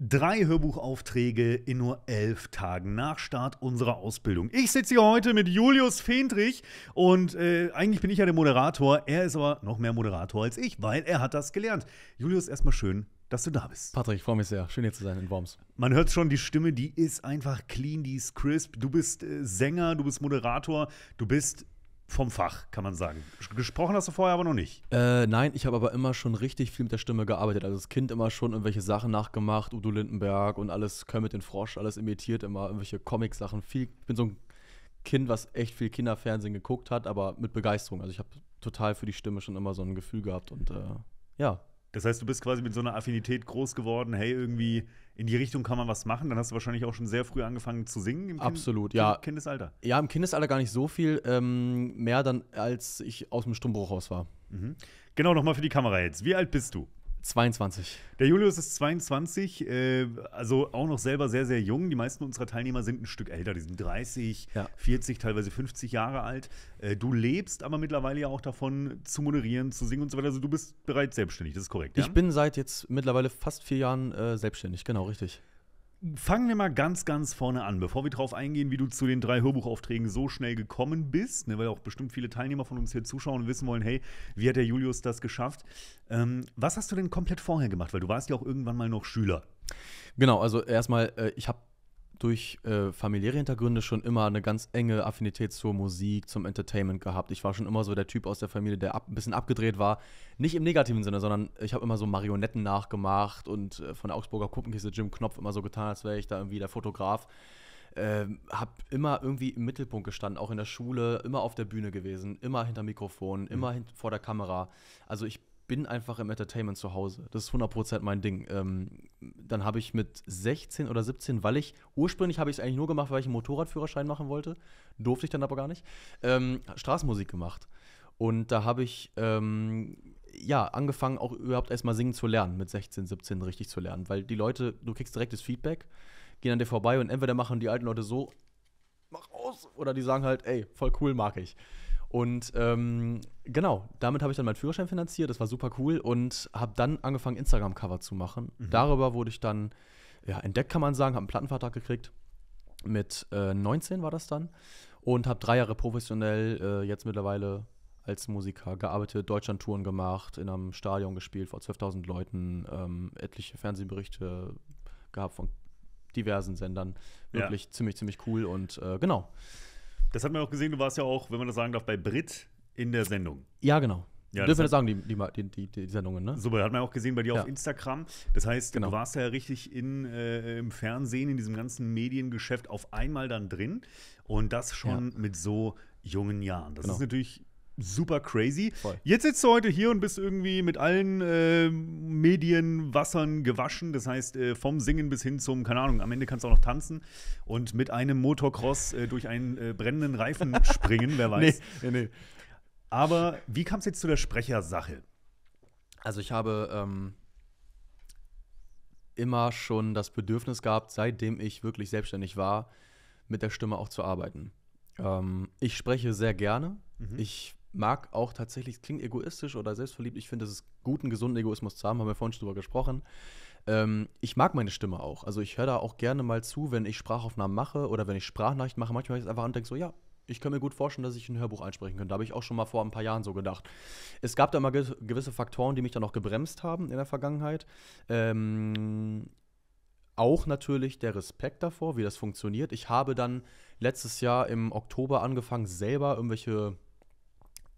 Drei Hörbuchaufträge in nur elf Tagen nach Start unserer Ausbildung. Ich sitze hier heute mit Julius Fendrich und äh, eigentlich bin ich ja der Moderator. Er ist aber noch mehr Moderator als ich, weil er hat das gelernt. Julius, erstmal schön, dass du da bist. Patrick, ich freue mich sehr. Schön hier zu sein in Worms. Man hört schon, die Stimme, die ist einfach clean, die ist crisp. Du bist äh, Sänger, du bist Moderator, du bist vom Fach, kann man sagen. Gesprochen hast du vorher aber noch nicht. Äh, nein, ich habe aber immer schon richtig viel mit der Stimme gearbeitet. Also das Kind immer schon irgendwelche Sachen nachgemacht, Udo Lindenberg und alles mit den Frosch, alles imitiert, immer irgendwelche Comic-Sachen. ich bin so ein Kind, was echt viel Kinderfernsehen geguckt hat, aber mit Begeisterung. Also ich habe total für die Stimme schon immer so ein Gefühl gehabt und äh, ja, das heißt, du bist quasi mit so einer Affinität groß geworden, hey, irgendwie in die Richtung kann man was machen. Dann hast du wahrscheinlich auch schon sehr früh angefangen zu singen im Absolut, kind ja. Kindesalter. Ja, im Kindesalter gar nicht so viel. Ähm, mehr dann, als ich aus dem raus war. Mhm. Genau, nochmal für die Kamera jetzt. Wie alt bist du? 22. Der Julius ist 22, äh, also auch noch selber sehr, sehr jung. Die meisten unserer Teilnehmer sind ein Stück älter. Die sind 30, ja. 40, teilweise 50 Jahre alt. Äh, du lebst aber mittlerweile ja auch davon, zu moderieren, zu singen und so weiter. Also du bist bereits selbstständig, das ist korrekt. Ja? Ich bin seit jetzt mittlerweile fast vier Jahren äh, selbstständig, genau, richtig fangen wir mal ganz, ganz vorne an, bevor wir darauf eingehen, wie du zu den drei Hörbuchaufträgen so schnell gekommen bist, ne, weil auch bestimmt viele Teilnehmer von uns hier zuschauen und wissen wollen, hey, wie hat der Julius das geschafft? Ähm, was hast du denn komplett vorher gemacht? Weil du warst ja auch irgendwann mal noch Schüler. Genau, also erstmal, äh, ich habe durch äh, familiäre Hintergründe schon immer eine ganz enge Affinität zur Musik, zum Entertainment gehabt. Ich war schon immer so der Typ aus der Familie, der ab, ein bisschen abgedreht war. Nicht im negativen Sinne, sondern ich habe immer so Marionetten nachgemacht und äh, von der Augsburger Kuppenkiste Jim Knopf immer so getan, als wäre ich da irgendwie der Fotograf. Äh, hab immer irgendwie im Mittelpunkt gestanden, auch in der Schule, immer auf der Bühne gewesen, immer hinter Mikrofonen, immer mhm. vor der Kamera. Also ich bin einfach im Entertainment zu Hause. Das ist 100% mein Ding. Ähm, dann habe ich mit 16 oder 17, weil ich, ursprünglich habe ich es eigentlich nur gemacht, weil ich einen Motorradführerschein machen wollte, durfte ich dann aber gar nicht, ähm, Straßenmusik gemacht. Und da habe ich ähm, ja angefangen, auch überhaupt erstmal singen zu lernen, mit 16, 17 richtig zu lernen, weil die Leute, du kriegst direktes Feedback, gehen an dir vorbei und entweder machen die alten Leute so, mach aus, oder die sagen halt, ey, voll cool, mag ich. Und ähm, genau, damit habe ich dann meinen Führerschein finanziert, das war super cool und habe dann angefangen, Instagram-Cover zu machen. Mhm. Darüber wurde ich dann ja, entdeckt, kann man sagen, habe einen Plattenvertrag gekriegt. Mit äh, 19 war das dann und habe drei Jahre professionell äh, jetzt mittlerweile als Musiker gearbeitet, Deutschlandtouren gemacht, in einem Stadion gespielt vor 12.000 Leuten, ähm, etliche Fernsehberichte gehabt von diversen Sendern. Wirklich ja. ziemlich, ziemlich cool und äh, genau. Das hat man auch gesehen, du warst ja auch, wenn man das sagen darf, bei Brit in der Sendung. Ja, genau. Ja, Dürfen wir das sagen, die, die, die, die, Sendungen, ne? So, hat man auch gesehen bei dir ja. auf Instagram. Das heißt, genau. du warst ja richtig in, äh, im Fernsehen, in diesem ganzen Mediengeschäft auf einmal dann drin. Und das schon ja. mit so jungen Jahren. Das genau. ist natürlich super crazy. Voll. Jetzt sitzt du heute hier und bist irgendwie mit allen äh, Medienwassern gewaschen. Das heißt, äh, vom Singen bis hin zum, keine Ahnung, am Ende kannst du auch noch tanzen und mit einem Motocross äh, durch einen äh, brennenden Reifen springen, wer weiß. nee, nee. Aber wie kam es jetzt zu der Sprechersache? Also, ich habe ähm, immer schon das Bedürfnis gehabt, seitdem ich wirklich selbstständig war, mit der Stimme auch zu arbeiten. Ähm, ich spreche sehr gerne. Mhm. Ich mag auch tatsächlich, klingt egoistisch oder selbstverliebt. Ich finde, es ist gut, einen gesunden Egoismus zu haben, haben wir vorhin schon drüber gesprochen. Ähm, ich mag meine Stimme auch. Also ich höre da auch gerne mal zu, wenn ich Sprachaufnahmen mache oder wenn ich Sprachnachrichten mache. Manchmal höre ich es einfach an und denke so, ja, ich kann mir gut vorstellen, dass ich ein Hörbuch einsprechen könnte. Da habe ich auch schon mal vor ein paar Jahren so gedacht. Es gab da mal ge gewisse Faktoren, die mich dann auch gebremst haben in der Vergangenheit. Ähm, auch natürlich der Respekt davor, wie das funktioniert. Ich habe dann letztes Jahr im Oktober angefangen, selber irgendwelche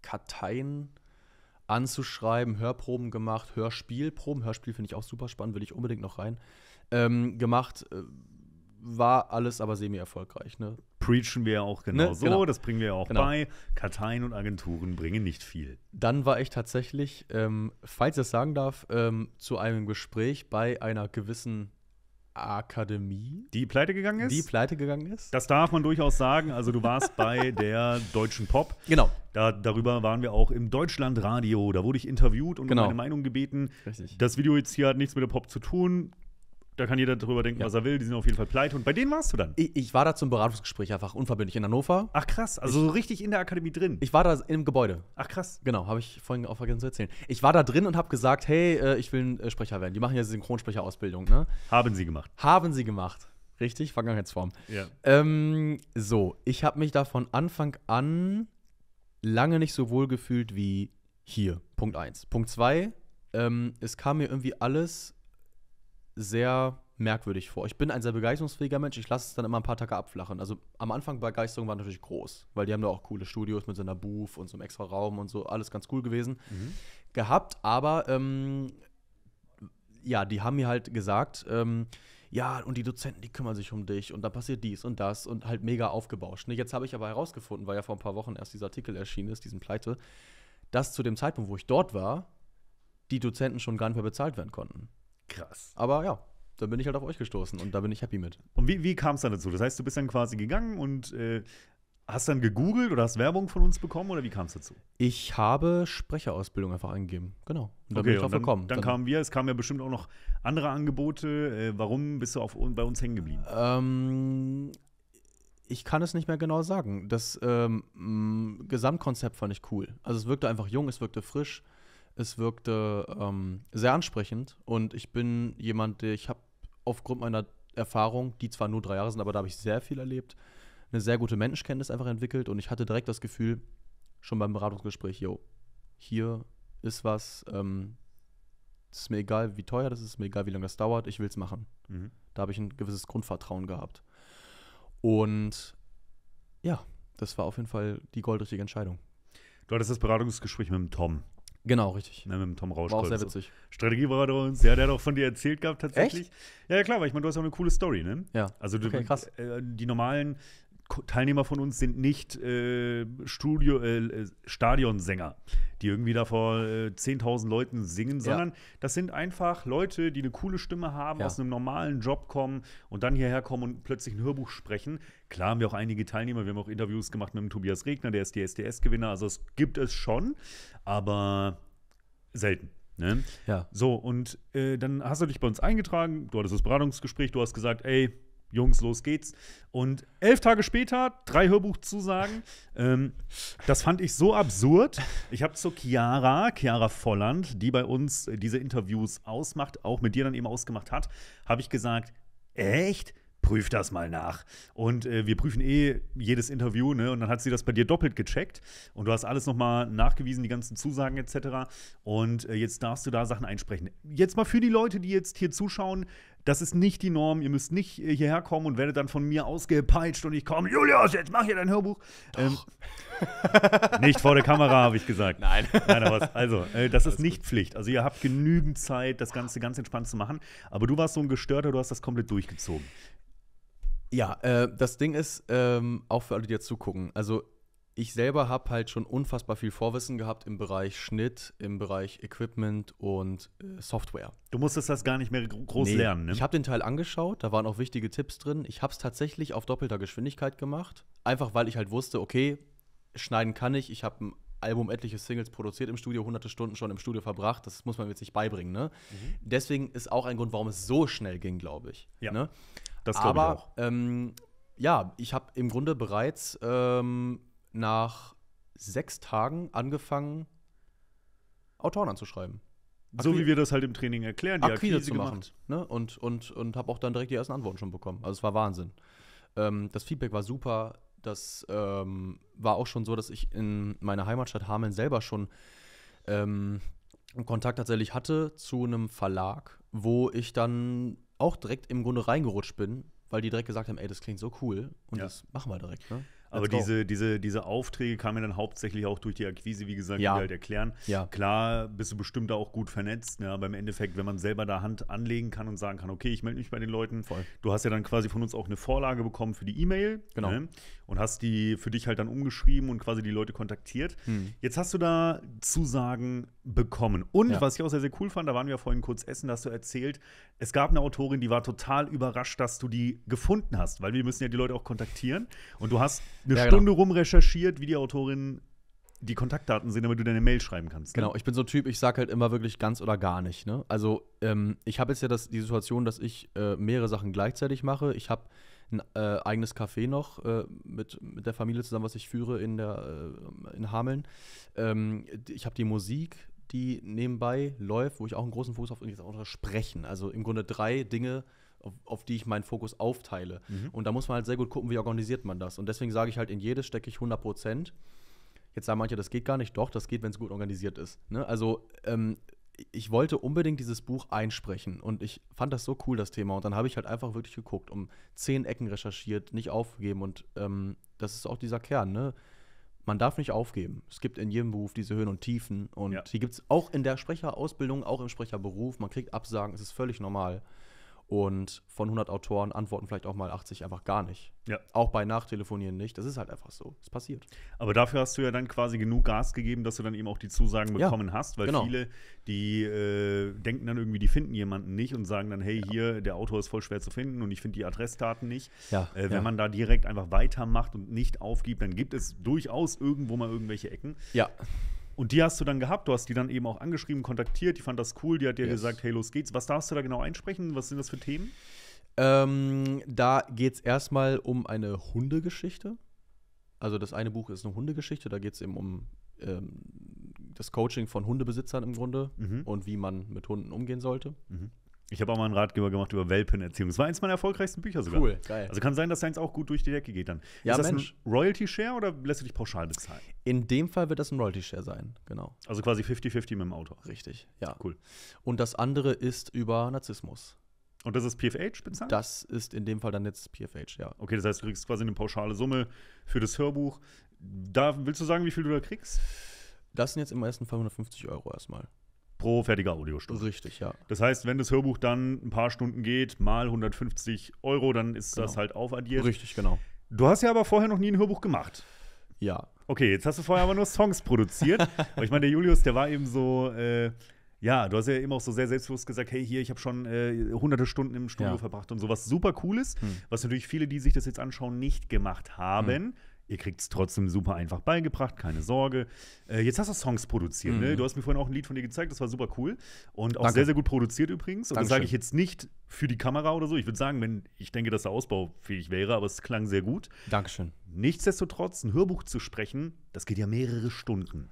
Karteien anzuschreiben, Hörproben gemacht, Hörspielproben, Hörspiel finde ich auch super spannend, will ich unbedingt noch rein, ähm, gemacht. Äh, war alles aber semi-erfolgreich. Ne? Preachen wir ja auch genau ne? so, genau. das bringen wir ja auch genau. bei. Karteien und Agenturen bringen nicht viel. Dann war ich tatsächlich, ähm, falls ich das sagen darf, ähm, zu einem Gespräch bei einer gewissen Akademie. Die pleite gegangen ist? Die pleite gegangen ist. Das darf man durchaus sagen. Also, du warst bei der Deutschen Pop. Genau. Da, darüber waren wir auch im Deutschlandradio. Da wurde ich interviewt und genau. um meine Meinung gebeten. Richtig. Das Video jetzt hier hat nichts mit der Pop zu tun. Da kann jeder darüber denken, ja. was er will. Die sind auf jeden Fall pleite. Und bei denen warst du dann? Ich, ich war da zum Beratungsgespräch einfach unverbindlich in Hannover. Ach krass, also ich, so richtig in der Akademie drin. Ich war da im Gebäude. Ach krass. Genau, habe ich vorhin auch vergessen zu erzählen. Ich war da drin und habe gesagt, hey, äh, ich will ein äh, Sprecher werden. Die machen ja Synchronsprecherausbildung, ne? Haben sie gemacht. Haben sie gemacht. Richtig, Vergangenheitsform. Ja. Ähm, so, ich habe mich da von Anfang an lange nicht so wohl gefühlt wie hier. Punkt 1. Punkt 2, ähm, es kam mir irgendwie alles sehr merkwürdig vor. Ich bin ein sehr begeisterungsfähiger Mensch, ich lasse es dann immer ein paar Tage abflachen. Also am Anfang Begeisterung war natürlich groß, weil die haben da auch coole Studios mit so einer Booth und so einem extra Raum und so, alles ganz cool gewesen mhm. gehabt. Aber ähm, ja, die haben mir halt gesagt, ähm, ja, und die Dozenten, die kümmern sich um dich und da passiert dies und das und halt mega aufgebauscht. Ne? Jetzt habe ich aber herausgefunden, weil ja vor ein paar Wochen erst dieser Artikel erschienen ist, diesen Pleite, dass zu dem Zeitpunkt, wo ich dort war, die Dozenten schon gar nicht mehr bezahlt werden konnten. Krass. Aber ja, da bin ich halt auf euch gestoßen und da bin ich happy mit. Und wie, wie kam es dann dazu? Das heißt, du bist dann quasi gegangen und äh, Hast du dann gegoogelt oder hast Werbung von uns bekommen oder wie kam es dazu? Ich habe Sprecherausbildung einfach eingegeben, genau. Und dann okay, bin ich drauf dann, gekommen. Dann, dann, kamen wir, es kamen ja bestimmt auch noch andere Angebote. Äh, warum bist du auf, bei uns hängen geblieben? Ähm, ich kann es nicht mehr genau sagen. Das ähm, Gesamtkonzept fand ich cool. Also es wirkte einfach jung, es wirkte frisch, es wirkte ähm, sehr ansprechend und ich bin jemand, der ich habe aufgrund meiner Erfahrung, die zwar nur drei Jahre sind, aber da habe ich sehr viel erlebt eine sehr gute Menschenkenntnis einfach entwickelt und ich hatte direkt das Gefühl, schon beim Beratungsgespräch, yo, hier ist was, ähm, ist mir egal, wie teuer das ist, mir egal, wie lange das dauert, ich will es machen. Mhm. Da habe ich ein gewisses Grundvertrauen gehabt. Und ja, das war auf jeden Fall die goldrichtige Entscheidung. Du hattest das Beratungsgespräch mit dem Tom. Genau, richtig. Ja, ne, mit dem Tom Rausch. War auch sehr witzig. Strategieberater uns, ja, der hat auch von dir erzählt gehabt tatsächlich. Echt? Ja, klar, weil ich meine, du hast auch eine coole Story, ne? Ja. Also du, okay, krass. Äh, die normalen Teilnehmer von uns sind nicht äh, Studio, äh, äh Stadionsänger, die irgendwie da vor äh, 10.000 Leuten singen, sondern ja. das sind einfach Leute, die eine coole Stimme haben, ja. aus einem normalen Job kommen und dann hierher kommen und plötzlich ein Hörbuch sprechen. Klar haben wir auch einige Teilnehmer, wir haben auch Interviews gemacht mit dem Tobias Regner, der ist die sds gewinner also es gibt es schon, aber selten. Ne? Ja. So, und äh, dann hast du dich bei uns eingetragen, du hattest das Beratungsgespräch, du hast gesagt, ey, Jungs, los geht's. Und elf Tage später, drei Hörbuchzusagen. ähm, das fand ich so absurd. Ich habe zu Chiara, Chiara Volland, die bei uns äh, diese Interviews ausmacht, auch mit dir dann eben ausgemacht hat, habe ich gesagt, echt? prüf das mal nach. Und äh, wir prüfen eh jedes Interview, ne? Und dann hat sie das bei dir doppelt gecheckt. Und du hast alles nochmal nachgewiesen, die ganzen Zusagen etc. Und äh, jetzt darfst du da Sachen einsprechen. Jetzt mal für die Leute, die jetzt hier zuschauen, das ist nicht die Norm. Ihr müsst nicht äh, hierher kommen und werdet dann von mir ausgepeitscht und ich komme, Julius, jetzt mach hier dein Hörbuch. Ähm, nicht vor der Kamera, habe ich gesagt. Nein. Nein also, äh, das Alles ist nicht gut. Pflicht. Also, ihr habt genügend Zeit, das Ganze ganz entspannt zu machen. Aber du warst so ein Gestörter, du hast das komplett durchgezogen. Ja, äh, das Ding ist, ähm, auch für alle, die jetzt zugucken, also ich selber habe halt schon unfassbar viel Vorwissen gehabt im Bereich Schnitt, im Bereich Equipment und äh, Software. Du musstest das gar nicht mehr groß nee. lernen, ne? Ich habe den Teil angeschaut, da waren auch wichtige Tipps drin. Ich habe es tatsächlich auf doppelter Geschwindigkeit gemacht, einfach weil ich halt wusste, okay, schneiden kann ich, ich habe ein Album etliche Singles produziert im Studio, hunderte Stunden schon im Studio verbracht. Das muss man jetzt nicht beibringen. Ne? Mhm. Deswegen ist auch ein Grund, warum es so schnell ging, glaube ich. Ja, ne? das glaube ich auch. Ähm, ja, ich habe im Grunde bereits ähm, nach sechs Tagen angefangen, Autoren anzuschreiben. Akquise. So wie wir das halt im Training erklären, die Akquise, Akquise zu machen. Ne? Und, und, und habe auch dann direkt die ersten Antworten schon bekommen. Also es war Wahnsinn. Ähm, das Feedback war super. Das ähm, war auch schon so, dass ich in meiner Heimatstadt Hameln selber schon ähm, Kontakt tatsächlich hatte zu einem Verlag, wo ich dann auch direkt im Grunde reingerutscht bin, weil die direkt gesagt haben, ey, das klingt so cool und ja. das machen wir direkt. Ne? Aber diese, diese, diese Aufträge kamen ja dann hauptsächlich auch durch die Akquise, wie gesagt, ja. die halt erklären. Ja. Klar, bist du bestimmt da auch gut vernetzt, ne? aber im Endeffekt, wenn man selber da Hand anlegen kann und sagen kann, okay, ich melde mich bei den Leuten, Voll. du hast ja dann quasi von uns auch eine Vorlage bekommen für die E-Mail. Genau. Ne? und hast die für dich halt dann umgeschrieben und quasi die Leute kontaktiert. Hm. Jetzt hast du da Zusagen bekommen. Und ja. was ich auch sehr, sehr cool fand, da waren wir ja vorhin kurz essen, da hast du erzählt, es gab eine Autorin, die war total überrascht, dass du die gefunden hast, weil wir müssen ja die Leute auch kontaktieren. Und du hast eine ja, genau. Stunde genau. rum recherchiert, wie die Autorin die Kontaktdaten sehen, damit du deine Mail schreiben kannst. Ne? Genau, ich bin so ein Typ, ich sag halt immer wirklich ganz oder gar nicht. Ne? Also ähm, ich habe jetzt ja das, die Situation, dass ich äh, mehrere Sachen gleichzeitig mache. Ich habe ein äh, eigenes Café noch äh, mit, mit der Familie zusammen, was ich führe in, der, äh, in Hameln. Ähm, ich habe die Musik, die nebenbei läuft, wo ich auch einen großen Fokus auf das Sprechen. Also im Grunde drei Dinge, auf, auf, die ich meinen Fokus aufteile. Mhm. Und da muss man halt sehr gut gucken, wie organisiert man das. Und deswegen sage ich halt, in jedes stecke ich 100 Prozent. Jetzt sagen manche, das geht gar nicht. Doch, das geht, wenn es gut organisiert ist. Ne? Also ähm, ich wollte unbedingt dieses Buch einsprechen und ich fand das so cool, das Thema. Und dann habe ich halt einfach wirklich geguckt, um zehn Ecken recherchiert, nicht aufgegeben. Und ähm, das ist auch dieser Kern, ne? Man darf nicht aufgeben. Es gibt in jedem Beruf diese Höhen und Tiefen. Und ja. die gibt es auch in der Sprecherausbildung, auch im Sprecherberuf. Man kriegt Absagen, es ist völlig normal. Und von 100 Autoren antworten vielleicht auch mal 80 einfach gar nicht. Ja. Auch bei Nachtelefonieren nicht. Das ist halt einfach so. Es passiert. Aber dafür hast du ja dann quasi genug Gas gegeben, dass du dann eben auch die Zusagen bekommen ja, hast, weil genau. viele, die äh, denken dann irgendwie, die finden jemanden nicht und sagen dann, hey, ja. hier, der Autor ist voll schwer zu finden und ich finde die Adressdaten nicht. Ja, äh, wenn man da direkt einfach weitermacht und nicht aufgibt, dann gibt es durchaus irgendwo mal irgendwelche Ecken. Ja. Und die hast du dann gehabt, du hast die dann eben auch angeschrieben, kontaktiert, die fand das cool, die hat dir yes. gesagt, hey, los geht's. Was darfst du da genau einsprechen? Was sind das für Themen? Ähm, da geht's erstmal um eine Hundegeschichte. Also das eine Buch ist eine Hundegeschichte, da geht es eben um ähm, das Coaching von Hundebesitzern im Grunde mhm. und wie man mit Hunden umgehen sollte. Mhm. Ich habe auch mal einen Ratgeber gemacht über Welpenerziehung. Das war eins meiner erfolgreichsten Bücher sogar. Cool, geil. Also kann sein, dass deins auch gut durch die Decke geht dann. Ja, ist das Mensch. ein Royalty-Share oder lässt du dich pauschal bezahlen? In dem Fall wird das ein Royalty-Share sein, genau. Also quasi 50-50 mit dem Autor. Richtig, ja. Cool. Und das andere ist über Narzissmus. Und das ist PFH bezahlt? Das ist in dem Fall dann jetzt PFH, ja. Okay, das heißt, du kriegst quasi eine pauschale Summe für das Hörbuch. Da willst du sagen, wie viel du da kriegst? Das sind jetzt im ersten Fall 150 Euro erstmal pro fertiger Audiostunde. Richtig, ja. Das heißt, wenn das Hörbuch dann ein paar Stunden geht, mal 150 Euro, dann ist genau. das halt aufaddiert. Richtig, genau. Du hast ja aber vorher noch nie ein Hörbuch gemacht. Ja. Okay, jetzt hast du vorher aber nur Songs produziert. Aber ich meine, der Julius, der war eben so. Äh, ja, du hast ja eben auch so sehr selbstbewusst gesagt, hey, hier, ich habe schon äh, hunderte Stunden im Studio ja. verbracht und sowas super Cooles, hm. was natürlich viele, die sich das jetzt anschauen, nicht gemacht haben. Hm. Ihr kriegt es trotzdem super einfach beigebracht, keine Sorge. Äh, jetzt hast du Songs produziert, ne? mhm. ne? Du hast mir vorhin auch ein Lied von dir gezeigt, das war super cool. Und auch Danke. sehr, sehr gut produziert übrigens. Und das sage ich jetzt nicht für die Kamera oder so. Ich würde sagen, wenn ich denke, dass er ausbaufähig wäre, aber es klang sehr gut. Dankeschön. Nichtsdestotrotz, ein Hörbuch zu sprechen, das geht ja mehrere Stunden.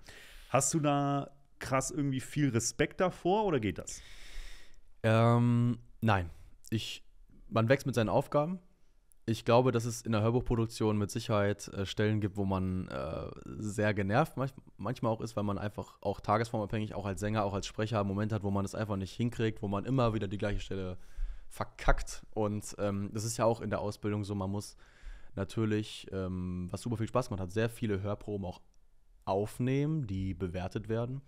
Hast du da krass irgendwie viel Respekt davor oder geht das? Ähm, nein. Ich, man wächst mit seinen Aufgaben ich glaube, dass es in der Hörbuchproduktion mit Sicherheit äh, Stellen gibt, wo man äh, sehr genervt manch, manchmal auch ist, weil man einfach auch tagesformabhängig, auch als Sänger, auch als Sprecher, einen Moment hat, wo man es einfach nicht hinkriegt, wo man immer wieder die gleiche Stelle verkackt. Und ähm, das ist ja auch in der Ausbildung so, man muss natürlich, ähm, was super viel Spaß macht, hat sehr viele Hörproben auch aufnehmen, die bewertet werden.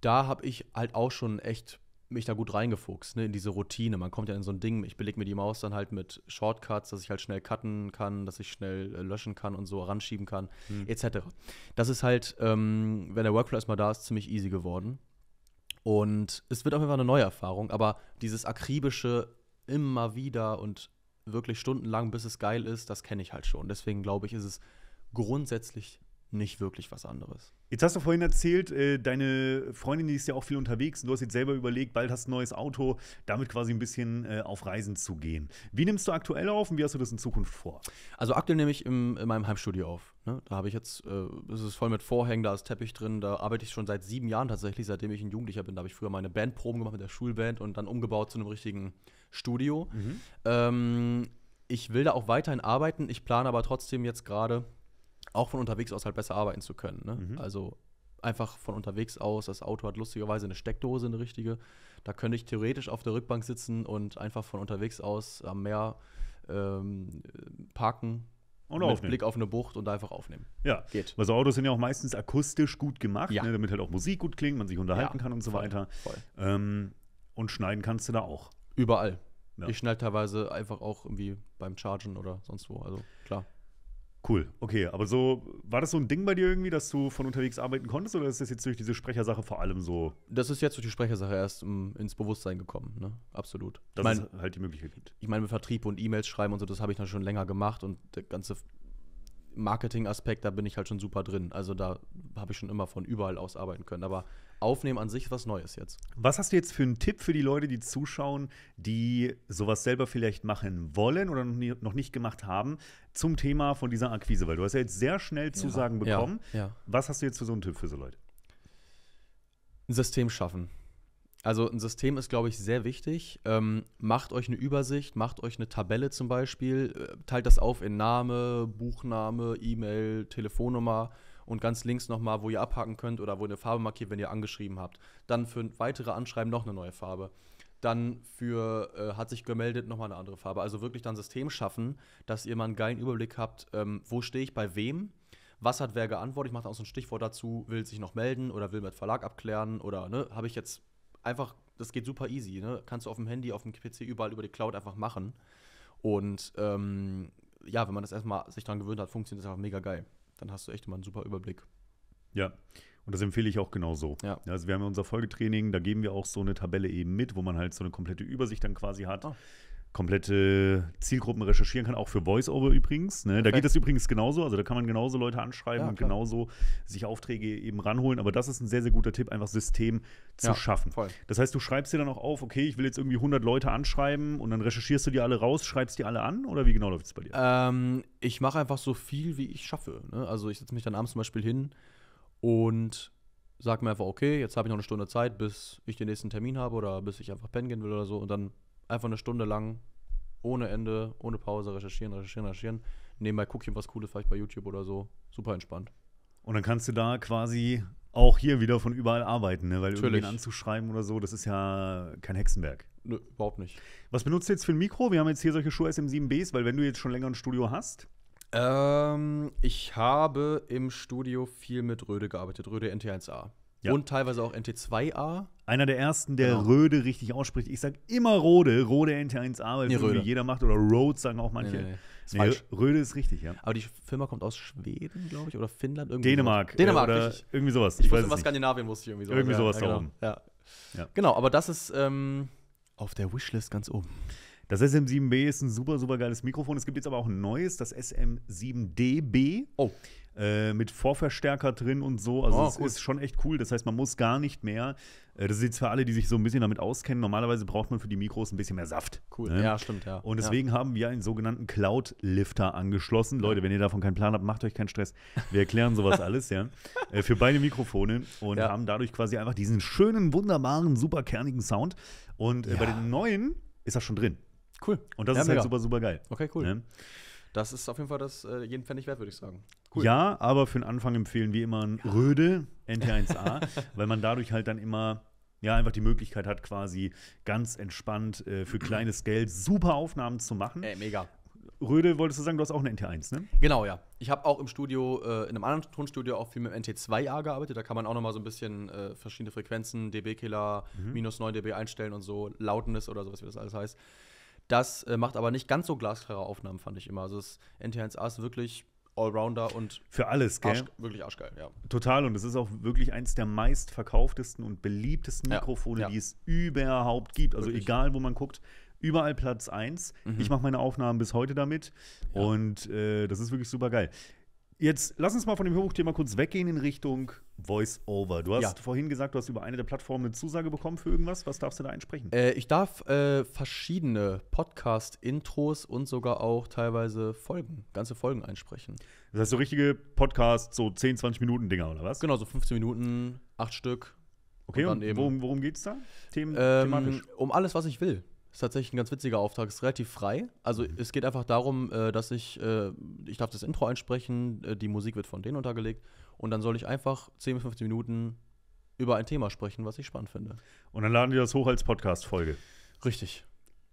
Da habe ich halt auch schon echt mich da gut reingefuchst, ne, in diese Routine. Man kommt ja in so ein Ding, ich belege mir die Maus dann halt mit Shortcuts, dass ich halt schnell cutten kann, dass ich schnell äh, löschen kann und so ranschieben kann, mhm. etc. Das ist halt, ähm, wenn der Workflow erstmal da ist, ziemlich easy geworden. Und es wird auf jeden Fall eine neue Erfahrung, aber dieses akribische immer wieder und wirklich stundenlang, bis es geil ist, das kenne ich halt schon. Deswegen glaube ich, ist es grundsätzlich nicht wirklich was anderes. Jetzt hast du vorhin erzählt, äh, deine Freundin ist ja auch viel unterwegs. Du hast jetzt selber überlegt, bald hast du ein neues Auto, damit quasi ein bisschen äh, auf Reisen zu gehen. Wie nimmst du aktuell auf und wie hast du das in Zukunft vor? Also aktuell nehme ich im, in meinem Heimstudio auf. Ne? Da habe ich jetzt, äh, es ist voll mit Vorhängen, da ist Teppich drin. Da arbeite ich schon seit sieben Jahren tatsächlich, seitdem ich ein Jugendlicher bin. Da habe ich früher meine Bandproben gemacht mit der Schulband und dann umgebaut zu einem richtigen Studio. Mhm. Ähm, ich will da auch weiterhin arbeiten. Ich plane aber trotzdem jetzt gerade auch von unterwegs aus halt besser arbeiten zu können. Ne? Mhm. Also einfach von unterwegs aus, das Auto hat lustigerweise eine Steckdose, eine richtige. Da könnte ich theoretisch auf der Rückbank sitzen und einfach von unterwegs aus am Meer ähm, parken, und mit aufnehmen. Blick auf eine Bucht und da einfach aufnehmen. Ja, geht. Weil so Autos sind ja auch meistens akustisch gut gemacht, ja. ne, damit halt auch Musik gut klingt, man sich unterhalten ja, kann und so voll, weiter. Voll. Ähm, und schneiden kannst du da auch. Überall. Ja. Ich schneide teilweise einfach auch irgendwie beim Chargen oder sonst wo. Also klar. Cool, okay. Aber so, war das so ein Ding bei dir irgendwie, dass du von unterwegs arbeiten konntest oder ist das jetzt durch diese Sprechersache vor allem so? Das ist jetzt durch die Sprechersache erst um, mm, ins Bewusstsein gekommen, ne? Absolut. Dass ich mein, es halt die Möglichkeit gibt. Ich meine, mit Vertrieb und E-Mails schreiben und so, das habe ich dann schon länger gemacht und der ganze Marketing-Aspekt, da bin ich halt schon super drin. Also da habe ich schon immer von überall aus arbeiten können. Aber Aufnehmen an sich was Neues jetzt. Was hast du jetzt für einen Tipp für die Leute, die zuschauen, die sowas selber vielleicht machen wollen oder noch, nie, noch nicht gemacht haben, zum Thema von dieser Akquise? Weil du hast ja jetzt sehr schnell Zusagen ja, bekommen. Ja, ja. Was hast du jetzt für so einen Tipp für so Leute? Ein System schaffen. Also ein System ist, glaube ich, sehr wichtig. Ähm, macht euch eine Übersicht, macht euch eine Tabelle zum Beispiel, äh, teilt das auf in Name, Buchname, E-Mail, Telefonnummer und ganz links nochmal, wo ihr abhaken könnt oder wo eine Farbe markiert, wenn ihr angeschrieben habt. Dann für weitere Anschreiben noch eine neue Farbe. Dann für äh, hat sich gemeldet nochmal eine andere Farbe. Also wirklich dann System schaffen, dass ihr mal einen geilen Überblick habt, ähm, wo stehe ich bei wem, was hat wer geantwortet. Ich mache da auch so ein Stichwort dazu, will sich noch melden oder will mit Verlag abklären oder ne, habe ich jetzt einfach, das geht super easy, ne? Kannst du auf dem Handy, auf dem PC überall über die Cloud einfach machen. Und ähm, ja, wenn man das erstmal sich dran gewöhnt hat, funktioniert das einfach mega geil dann hast du echt immer einen super Überblick. Ja, und das empfehle ich auch genauso. Ja. Also wir haben ja unser Folgetraining, da geben wir auch so eine Tabelle eben mit, wo man halt so eine komplette Übersicht dann quasi hat. Oh komplette Zielgruppen recherchieren kann, auch für Voiceover übrigens. Ne? Da geht es übrigens genauso, also da kann man genauso Leute anschreiben ja, und genauso sich Aufträge eben ranholen. Aber das ist ein sehr, sehr guter Tipp, einfach System zu ja, schaffen. Voll. Das heißt, du schreibst dir dann auch auf, okay, ich will jetzt irgendwie 100 Leute anschreiben und dann recherchierst du die alle raus, schreibst die alle an oder wie genau läuft es bei dir? Ähm, ich mache einfach so viel, wie ich schaffe. Ne? Also ich setze mich dann abends zum Beispiel hin und sage mir einfach, okay, jetzt habe ich noch eine Stunde Zeit, bis ich den nächsten Termin habe oder bis ich einfach pennen gehen will oder so und dann Einfach eine Stunde lang, ohne Ende, ohne Pause, recherchieren, recherchieren, recherchieren. Nebenbei gucke ich was Cooles, vielleicht bei YouTube oder so. Super entspannt. Und dann kannst du da quasi auch hier wieder von überall arbeiten, ne? weil irgendwie anzuschreiben oder so, das ist ja kein Hexenwerk. Nö, überhaupt nicht. Was benutzt du jetzt für ein Mikro? Wir haben jetzt hier solche Schuhe SM7Bs, weil wenn du jetzt schon länger ein Studio hast. Ähm, ich habe im Studio viel mit Röde gearbeitet, Röde NT1A. Ja. Und teilweise auch NT2A. Einer der ersten, der genau. Röde richtig ausspricht. Ich sage immer Rode, Rode NT1A, weil nee, Röde. jeder macht. Oder Rode sagen auch manche. Nee, nee, ist nee, Röde ist richtig, ja. Aber die Firma kommt aus Schweden, glaube ich, oder Finnland. Irgendwie Dänemark. So. Dänemark, äh, oder richtig. Irgendwie sowas. Ich, ich weiß wusste, Skandinavien wusste ich irgendwie sowas. Irgendwie sowas ja, da genau. oben. Ja. ja. Genau, aber das ist ähm, auf der Wishlist ganz oben. Das SM7B ist ein super, super geiles Mikrofon. Es gibt jetzt aber auch ein neues, das SM7DB. Oh. Äh, mit Vorverstärker drin und so. Also, oh, es oh, ist schon echt cool. Das heißt, man muss gar nicht mehr. Äh, das ist jetzt für alle, die sich so ein bisschen damit auskennen. Normalerweise braucht man für die Mikros ein bisschen mehr Saft. Cool. Ne? Ja, stimmt, ja. Und deswegen ja. haben wir einen sogenannten Cloud-Lifter angeschlossen. Leute, wenn ihr davon keinen Plan habt, macht euch keinen Stress. Wir erklären sowas alles, ja. Äh, für beide Mikrofone und ja. haben dadurch quasi einfach diesen schönen, wunderbaren, super kernigen Sound. Und äh, ja. bei den neuen ist das schon drin. Cool. Und das ja, ist halt mega. halt super, super geil. Okay, cool. Ne? Das ist auf jeden Fall das äh, jeden Pfennig wert, würde ich sagen. Cool. Ja, aber für den Anfang empfehlen wir immer ein ja. Röde NT1A, weil man dadurch halt dann immer ja, einfach die Möglichkeit hat, quasi ganz entspannt äh, für kleines Geld super Aufnahmen zu machen. Ey, mega. Röde, wolltest du sagen, du hast auch eine NT1, ne? Genau, ja. Ich habe auch im Studio, äh, in einem anderen Tonstudio auch viel mit dem NT2A gearbeitet. Da kann man auch noch mal so ein bisschen äh, verschiedene Frequenzen, dB-Killer, mhm. minus 9 dB einstellen und so, Lautness oder sowas, wie das alles heißt. Das äh, macht aber nicht ganz so glasklare Aufnahmen, fand ich immer. Also das NT1A ist wirklich Allrounder und für alles, gell? Arsch, wirklich arschgeil, ja. Total und es ist auch wirklich eins der meistverkauftesten und beliebtesten Mikrofone, ja, ja. die es überhaupt gibt. Also wirklich. egal, wo man guckt, überall Platz 1. Mhm. Ich mache meine Aufnahmen bis heute damit ja. und äh, das ist wirklich super geil. Jetzt lass uns mal von dem Hörbuchthema kurz weggehen in Richtung Voice-Over. Du hast ja. vorhin gesagt, du hast über eine der Plattformen eine Zusage bekommen für irgendwas. Was darfst du da einsprechen? Äh, ich darf äh, verschiedene Podcast-Intros und sogar auch teilweise Folgen, ganze Folgen einsprechen. Das heißt, so richtige Podcast, so 10, 20 Minuten Dinger oder was? Genau, so 15 Minuten, acht Stück. Okay, und, und worum, worum es da? Them ähm, thematisch? Um alles, was ich will. Ist tatsächlich ein ganz witziger Auftrag. Ist relativ frei. Also mhm. es geht einfach darum, äh, dass ich, äh, ich darf das Intro einsprechen, äh, die Musik wird von denen untergelegt und dann soll ich einfach 10 bis 15 Minuten über ein Thema sprechen, was ich spannend finde. Und dann laden die das hoch als Podcast-Folge. Richtig.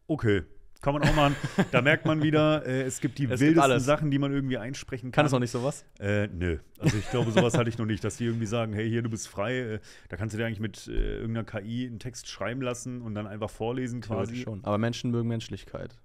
Okay. Kann man auch machen. Da merkt man wieder, äh, es gibt die es wildesten gibt Sachen, die man irgendwie einsprechen kann. Kann es auch nicht sowas? Äh, nö. Also ich glaube, sowas hatte ich noch nicht, dass die irgendwie sagen, hey, hier, du bist frei. Äh, da kannst du dir eigentlich mit äh, irgendeiner KI einen Text schreiben lassen und dann einfach vorlesen quasi. Schon. Aber Menschen mögen Menschlichkeit.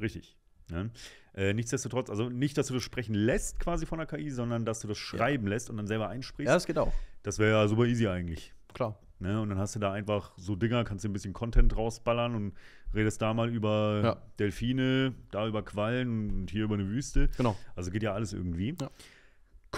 Richtig. Ne? Äh, nichtsdestotrotz, also nicht, dass du das sprechen lässt quasi von der KI, sondern dass du das schreiben ja. lässt und dann selber einsprichst. Ja, das geht auch. Das wäre ja super easy eigentlich. Klar. Ne? Und dann hast du da einfach so Dinger, kannst du ein bisschen Content rausballern und redest da mal über ja. Delfine, da über Quallen und hier über eine Wüste. Genau. Also geht ja alles irgendwie. Ja.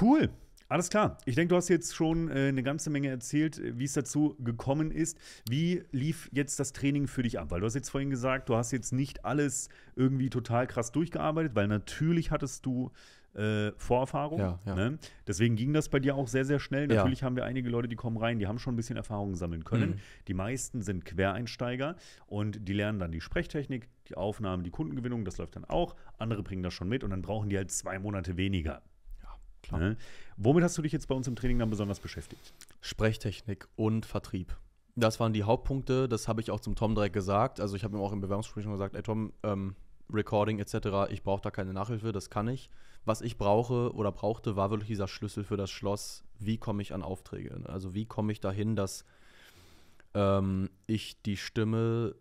Cool. Alles klar. Ich denke, du hast jetzt schon äh, eine ganze Menge erzählt, äh, wie es dazu gekommen ist. Wie lief jetzt das Training für dich ab? Weil du hast jetzt vorhin gesagt, du hast jetzt nicht alles irgendwie total krass durchgearbeitet, weil natürlich hattest du äh, Vorerfahrung. Ja, ja. Ne? Deswegen ging das bei dir auch sehr, sehr schnell. Natürlich ja. haben wir einige Leute, die kommen rein, die haben schon ein bisschen Erfahrung sammeln können. Mhm. Die meisten sind Quereinsteiger und die lernen dann die Sprechtechnik, die Aufnahmen, die Kundengewinnung, das läuft dann auch. Andere bringen das schon mit und dann brauchen die halt zwei Monate weniger. Klar. Ne? Womit hast du dich jetzt bei uns im Training dann besonders beschäftigt? Sprechtechnik und Vertrieb. Das waren die Hauptpunkte, das habe ich auch zum Tom direkt gesagt. Also ich habe ihm auch im Bewerbungsgespräch schon gesagt, ey Tom, ähm, Recording etc. Ich brauche da keine Nachhilfe, das kann ich. Was ich brauche oder brauchte, war wirklich dieser Schlüssel für das Schloss. Wie komme ich an Aufträge? Also wie komme ich dahin, dass ähm, ich die Stimme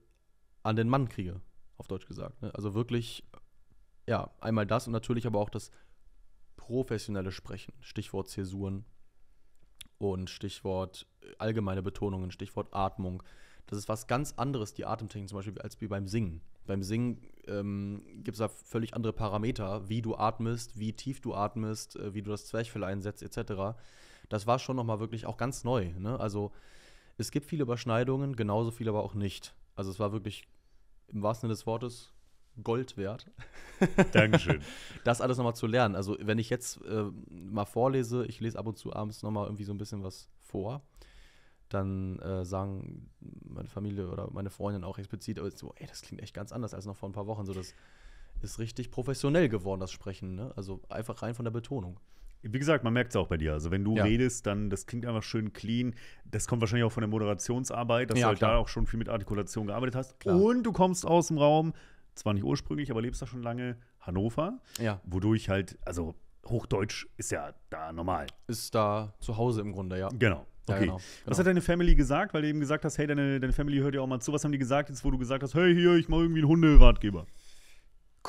an den Mann kriege, auf Deutsch gesagt. Ne? Also wirklich, ja, einmal das und natürlich aber auch das professionelle Sprechen. Stichwort Zäsuren und Stichwort allgemeine Betonungen, Stichwort Atmung. Das ist was ganz anderes, die Atemtechnik zum Beispiel, als wie beim Singen. Beim Singen ähm, gibt es da völlig andere Parameter, wie du atmest, wie tief du atmest, äh, wie du das Zwerchfell einsetzt, etc. Das war schon nochmal wirklich auch ganz neu. Ne? Also es gibt viele Überschneidungen, genauso viel aber auch nicht. Also es war wirklich im wahrsten Sinne des Wortes Gold wert. Dankeschön. das alles nochmal zu lernen. Also wenn ich jetzt äh, mal vorlese, ich lese ab und zu abends nochmal irgendwie so ein bisschen was vor dann äh, sagen meine Familie oder meine Freundin auch explizit, so, ey, das klingt echt ganz anders als noch vor ein paar Wochen. So, das ist richtig professionell geworden, das Sprechen. Ne? Also einfach rein von der Betonung. Wie gesagt, man merkt es auch bei dir. Also wenn du ja. redest, dann das klingt einfach schön clean. Das kommt wahrscheinlich auch von der Moderationsarbeit, dass ja, du halt da auch schon viel mit Artikulation gearbeitet hast. Klar. Und du kommst aus dem Raum, zwar nicht ursprünglich, aber lebst da schon lange, Hannover. Ja. Wodurch halt, also Hochdeutsch ist ja da normal. Ist da zu Hause im Grunde, ja. Genau. Ja, Genau, genau. Was hat genau. deine Family gesagt? Weil du eben gesagt hast, hey, deine, deine Family hört ja auch mal zu. Was haben die gesagt, jetzt wo du gesagt hast, hey, hier, ich mache irgendwie einen Hunderatgeber?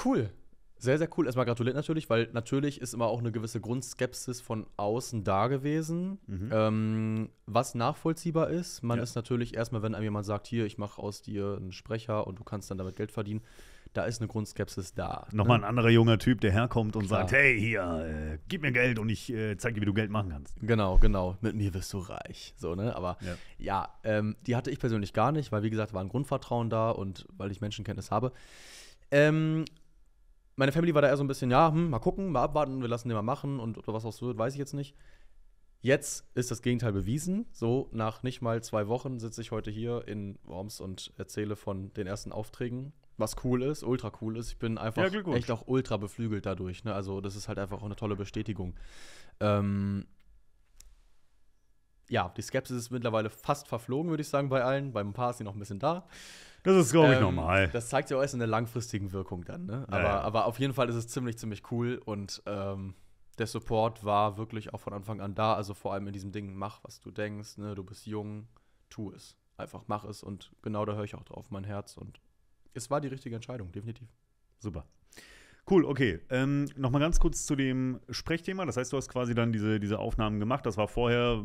Cool. Sehr, sehr cool. Erstmal gratuliert natürlich, weil natürlich ist immer auch eine gewisse Grundskepsis von außen da gewesen, mhm. ähm, was nachvollziehbar ist. Man ja. ist natürlich erstmal, wenn einem jemand sagt, hier, ich mache aus dir einen Sprecher und du kannst dann damit Geld verdienen, da ist eine Grundskepsis da. Nochmal ne? ein anderer junger Typ, der herkommt und Klar. sagt, hey, hier, äh, gib mir Geld und ich äh, zeige dir, wie du Geld machen kannst. Genau, genau. Mit mir wirst du reich. So, ne? Aber ja, ja ähm, die hatte ich persönlich gar nicht, weil, wie gesagt, war ein Grundvertrauen da und weil ich Menschenkenntnis habe. Ähm, meine Family war da eher so ein bisschen, ja, hm, mal gucken, mal abwarten, wir lassen den mal machen und oder was auch so wird, weiß ich jetzt nicht. Jetzt ist das Gegenteil bewiesen. So, nach nicht mal zwei Wochen sitze ich heute hier in Worms und erzähle von den ersten Aufträgen, was cool ist, ultra cool ist. Ich bin einfach ja, echt auch ultra beflügelt dadurch. Ne? Also das ist halt einfach auch eine tolle Bestätigung. Ähm, ja, die Skepsis ist mittlerweile fast verflogen, würde ich sagen, bei allen. Beim Paar ist sie noch ein bisschen da. Das ist, glaube ich, ähm, normal. Das zeigt ja auch erst in der langfristigen Wirkung dann. Ne? Aber, ja, aber auf jeden Fall ist es ziemlich, ziemlich cool und ähm, der Support war wirklich auch von Anfang an da. Also vor allem in diesem Ding, mach, was du denkst, ne? du bist jung, tu es. Einfach mach es und genau da höre ich auch drauf, mein Herz und es war die richtige Entscheidung, definitiv. Super. Cool, okay. Ähm, Nochmal ganz kurz zu dem Sprechthema. Das heißt, du hast quasi dann diese, diese Aufnahmen gemacht. Das war vorher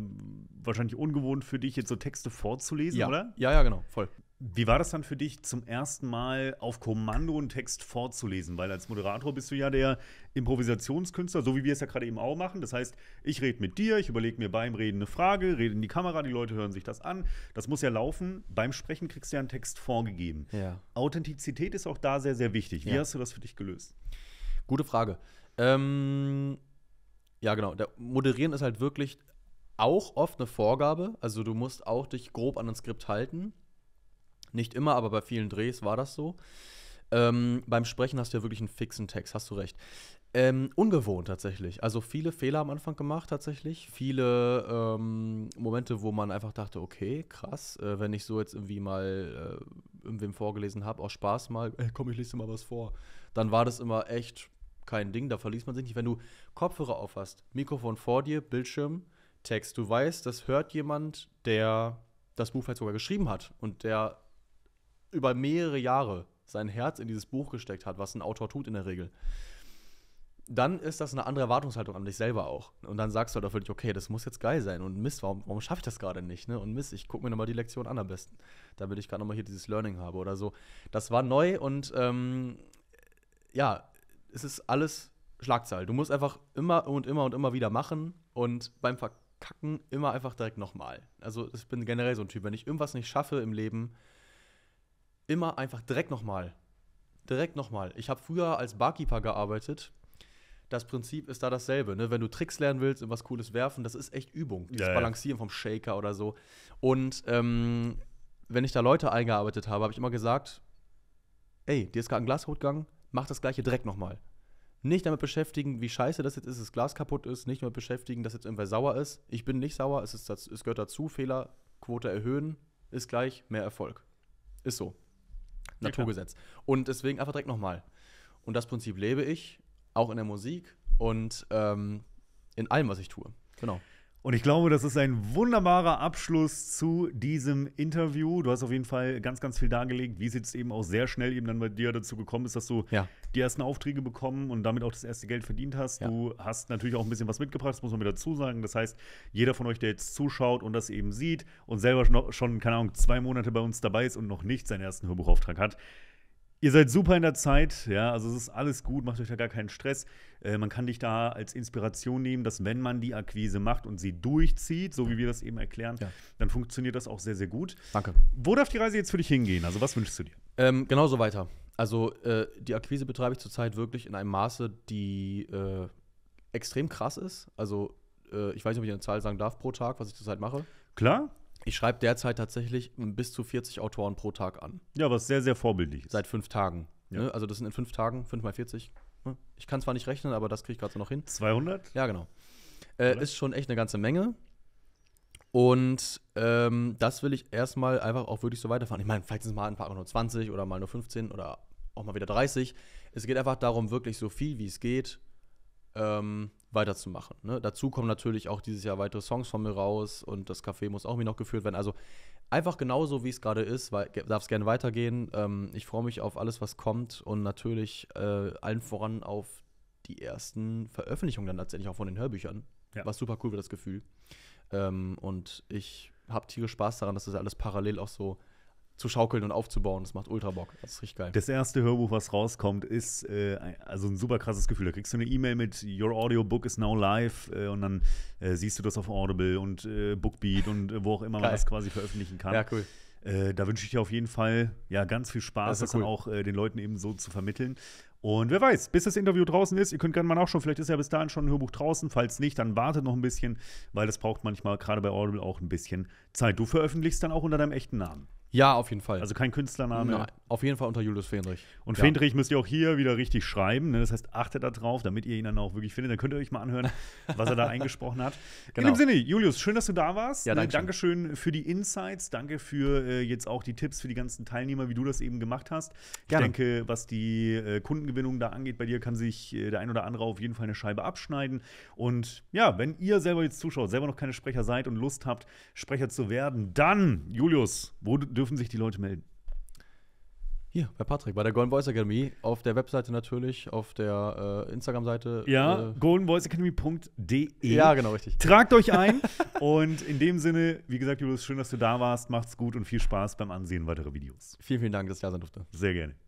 wahrscheinlich ungewohnt für dich, jetzt so Texte vorzulesen, ja. oder? Ja, ja, genau, voll. Wie war das dann für dich, zum ersten Mal auf Kommando einen Text vorzulesen? Weil als Moderator bist du ja der Improvisationskünstler, so wie wir es ja gerade eben auch machen. Das heißt, ich rede mit dir, ich überlege mir beim Reden eine Frage, rede in die Kamera, die Leute hören sich das an. Das muss ja laufen. Beim Sprechen kriegst du ja einen Text vorgegeben. Ja. Authentizität ist auch da sehr, sehr wichtig. Wie ja. hast du das für dich gelöst? Gute Frage. Ähm, ja, genau. Der Moderieren ist halt wirklich auch oft eine Vorgabe. Also du musst auch dich grob an ein Skript halten nicht immer, aber bei vielen Drehs war das so. Ähm, beim Sprechen hast du ja wirklich einen fixen Text, hast du recht. Ähm, ungewohnt tatsächlich. Also viele Fehler am Anfang gemacht tatsächlich. Viele ähm, Momente, wo man einfach dachte, okay, krass, äh, wenn ich so jetzt irgendwie mal äh, irgendwem vorgelesen habe, aus Spaß mal, ey, komm, ich lese dir mal was vor. Dann war das immer echt kein Ding, da verliest man sich nicht. Wenn du Kopfhörer auf hast, Mikrofon vor dir, Bildschirm, Text, du weißt, das hört jemand, der das Buch vielleicht sogar geschrieben hat und der über mehrere Jahre sein Herz in dieses Buch gesteckt hat, was ein Autor tut in der Regel, dann ist das eine andere Erwartungshaltung an dich selber auch. Und dann sagst du halt auch wirklich, okay, das muss jetzt geil sein und Mist, warum, warum schaffe ich das gerade nicht? Ne? Und Mist, ich gucke mir nochmal die Lektion an am besten, damit ich gerade nochmal hier dieses Learning habe oder so. Das war neu und ähm, ja, es ist alles Schlagzeil. Du musst einfach immer und immer und immer wieder machen und beim Verkacken immer einfach direkt nochmal. Also ich bin generell so ein Typ, wenn ich irgendwas nicht schaffe im Leben, immer einfach direkt nochmal. Direkt nochmal. Ich habe früher als Barkeeper gearbeitet. Das Prinzip ist da dasselbe. Ne? Wenn du Tricks lernen willst und was Cooles werfen, das ist echt Übung. Dieses ja, ja. Balancieren vom Shaker oder so. Und ähm, wenn ich da Leute eingearbeitet habe, habe ich immer gesagt, ey, dir ist gerade ein Glas gegangen, mach das gleiche direkt nochmal. Nicht damit beschäftigen, wie scheiße das jetzt ist, dass das Glas kaputt ist, nicht damit beschäftigen, dass jetzt irgendwer sauer ist. Ich bin nicht sauer, es, ist, es gehört dazu, Fehlerquote erhöhen, ist gleich mehr Erfolg. Ist so. Naturgesetz. Ja, und deswegen einfach direkt nochmal. Und das Prinzip lebe ich, auch in der Musik und ähm, in allem, was ich tue. Genau. Und ich glaube, das ist ein wunderbarer Abschluss zu diesem Interview. Du hast auf jeden Fall ganz, ganz viel dargelegt, wie es jetzt eben auch sehr schnell eben dann bei dir dazu gekommen ist, dass du ja. die ersten Aufträge bekommen und damit auch das erste Geld verdient hast. Ja. Du hast natürlich auch ein bisschen was mitgebracht, das muss man mir dazu sagen. Das heißt, jeder von euch, der jetzt zuschaut und das eben sieht und selber schon, keine Ahnung, zwei Monate bei uns dabei ist und noch nicht seinen ersten Hörbuchauftrag hat, Ihr seid super in der Zeit, ja, also es ist alles gut, macht euch da gar keinen Stress. Äh, man kann dich da als Inspiration nehmen, dass wenn man die Akquise macht und sie durchzieht, so wie wir das eben erklären, ja. dann funktioniert das auch sehr, sehr gut. Danke. Wo darf die Reise jetzt für dich hingehen? Also was wünschst du dir? Ähm, genauso weiter. Also äh, die Akquise betreibe ich zurzeit wirklich in einem Maße, die äh, extrem krass ist. Also äh, ich weiß nicht, ob ich eine Zahl sagen darf pro Tag, was ich zurzeit mache. Klar. Ich schreibe derzeit tatsächlich bis zu 40 Autoren pro Tag an. Ja, was sehr, sehr vorbildlich ist. Seit fünf Tagen. Ja. Ne? Also das sind in fünf Tagen, fünf mal 40. Ne? Ich kann zwar nicht rechnen, aber das kriege ich gerade so noch hin. 200? Ja, genau. Äh, ist schon echt eine ganze Menge. Und ähm, das will ich erstmal einfach auch wirklich so weiterfahren. Ich meine, vielleicht sind es mal ein paar nur 20 oder mal nur 15 oder auch mal wieder 30. Es geht einfach darum, wirklich so viel wie es geht ähm, weiterzumachen. Ne? Dazu kommen natürlich auch dieses Jahr weitere Songs von mir raus und das Café muss auch mir noch geführt werden. Also einfach genauso, wie es gerade ist, darf es gerne weitergehen. Ähm, ich freue mich auf alles, was kommt und natürlich äh, allen voran auf die ersten Veröffentlichungen dann letztendlich auch von den Hörbüchern. Ja. Was super cool wird, das Gefühl. Ähm, und ich habe tierisch Spaß daran, dass das alles parallel auch so zu schaukeln und aufzubauen. Das macht ultra Bock. Das ist richtig geil. Das erste Hörbuch, was rauskommt, ist äh, also ein super krasses Gefühl. Da kriegst du eine E-Mail mit Your Audiobook is now live äh, und dann äh, siehst du das auf Audible und äh, Bookbeat und äh, wo auch immer geil. man das quasi veröffentlichen kann. Ja, cool. Äh, da wünsche ich dir auf jeden Fall ja, ganz viel Spaß, das, das cool. dann auch den Leuten eben so zu vermitteln. Und wer weiß, bis das Interview draußen ist, ihr könnt gerne mal nachschauen, vielleicht ist ja bis dahin schon ein Hörbuch draußen. Falls nicht, dann wartet noch ein bisschen, weil das braucht manchmal gerade bei Audible auch ein bisschen Zeit. Du veröffentlichst dann auch unter deinem echten Namen. Ja, auf jeden Fall. Also kein Künstlername. Nein. Auf jeden Fall unter Julius Fendrich. Und ja. Fendrich müsst ihr auch hier wieder richtig schreiben. Ne? Das heißt, achtet da drauf, damit ihr ihn dann auch wirklich findet. Dann könnt ihr euch mal anhören, was er da eingesprochen hat. Genau. In dem Sinne, Julius, schön, dass du da warst. Ja, ne? danke. Dankeschön für die Insights. Danke für äh, jetzt auch die Tipps für die ganzen Teilnehmer, wie du das eben gemacht hast. Ich Gerne. denke, was die äh, Kundengewinnung da angeht, bei dir kann sich äh, der ein oder andere auf jeden Fall eine Scheibe abschneiden. Und ja, wenn ihr selber jetzt zuschaut, selber noch keine Sprecher seid und Lust habt, Sprecher zu werden, dann, Julius, wo dürfen sich die Leute melden? Hier, bei Patrick, bei der Golden Voice Academy. Auf der Webseite natürlich, auf der äh, Instagram-Seite. Ja, äh, goldenvoiceacademy.de. Ja, genau, richtig. Tragt euch ein. und in dem Sinne, wie gesagt, Julius, schön, dass du da warst. Macht's gut und viel Spaß beim Ansehen weiterer Videos. Vielen, vielen Dank, dass ich da sein durfte. Sehr gerne.